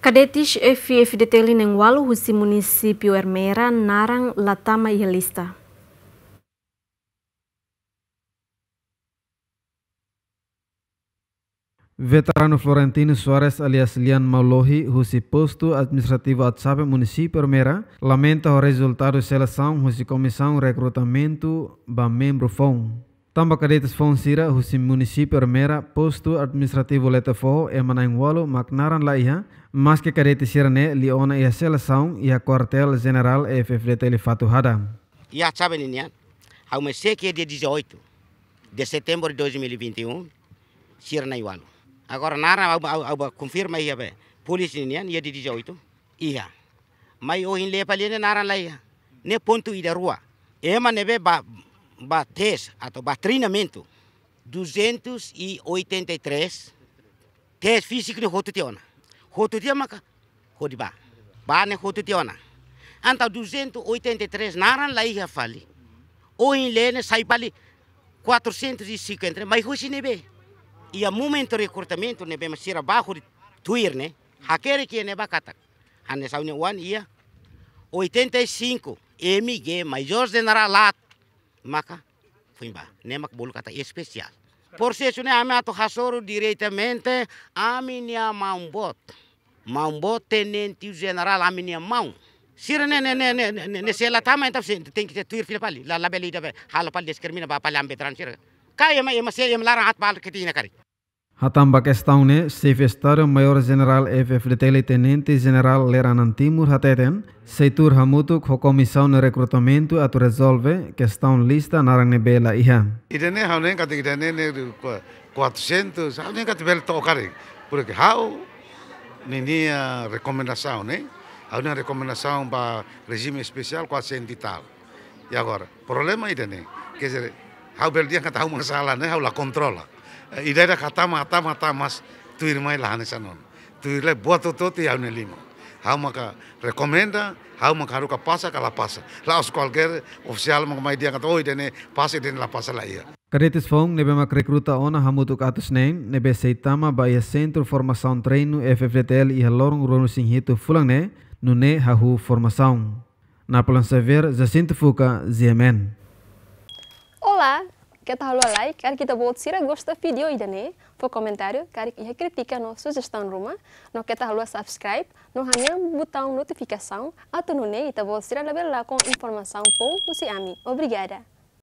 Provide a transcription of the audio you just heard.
FIF FFDTL neng walu husi município Hermera, narang Latama ihelista. Veterano Florentino Suarez alias Lian Maulohi, husi postu Administrativo Atsabe, munisipio Ermera lamenta o resultado seleção husi komisão rekrutamento ba Membro fong. Tamba Tambakaditas Fonsira, husi município Armera, posto administrativo Letafo, e Manaingualo, Macnaran Laiha, mas que cadete sirane, liona e a seleção e a quartel general e FFDT Fatuhada. E a sabe, Ninian, ao mês que é dia 18 de setembro de 2021, sirane igualo. Agora, nara, ao confirma aí, a polícia, Ninian, dia 18, ia. Mas o inlepa ali, nara, laiha, ne ponto ida rua. Ema nebe ba bates atau batrinamento 283 tes é fisik ni hotu tiona hotu tia maka hodi ba ba duzentos hotu tiona anta 283 naran lai já fali o in lene sai pali 450 mai hoshi e a momento recortamento nebe masira bajo de tuir ne que ki ne bakatak ane sauni wan ia 85 MG maior generalato maka fuimba nemak bolu kata special por se sune ame ato hasoru diretamente ame nia mambot bot tenente general ami nia mão Sir ne ne ne ne ne ne se la tama se tem que ter tuir filha pali la la beli da hala pali discrimina ba pali ambetran sira kai ema ema se ema la rat pal ketina kari Hatambak estaune, Chief Estado Maior General FF Detele Tenente General Leranan Timur hateten, seitur hamutuk Comissão de recrutamento atu resolve questão lista narang nebela iha. Idene haunen kata idene ne 400, haunen kata bel tokare, porque hau nini eh, recomendação, né? Haunen recomendação para regime especial 400 e tal. E agora, problema idene, quer dizer, hau bel dia kata hau masalah, né? Hau la controla. ইদাইটা খাতা মাতা মাতা মাছ তুই মাই লহানে চানন তুই লাই বোয়া তো তো তুই আউ নেলি মা হাউ মাকা রেকমেন্ড হাউ মাকা আরু কা পাসা কালা পাসা লাস কলকের অফিসিয়াল মাক মাই দিয়া কথা ওই দেনে পাসে দেন লা পাসা লাই Karetis Fong nebe mak rekruta ona hamutu katus neng nebe seitama ba ia sentru formasaun trainu FFDTL iha lorong ronu singhitu fulang ne nune hahu formasaun. Napalan sever zasintu fuka ZMN. Olá, Quer lua like, quer kita buat gostar gosta vídeo ini, po né? comentário, quer ia critica no sugestão ruma, não quer tá lua subscribe, no hanya tá botão notificação, atu no nei kita buat sira label lá com informação pou usi ami. Obrigada.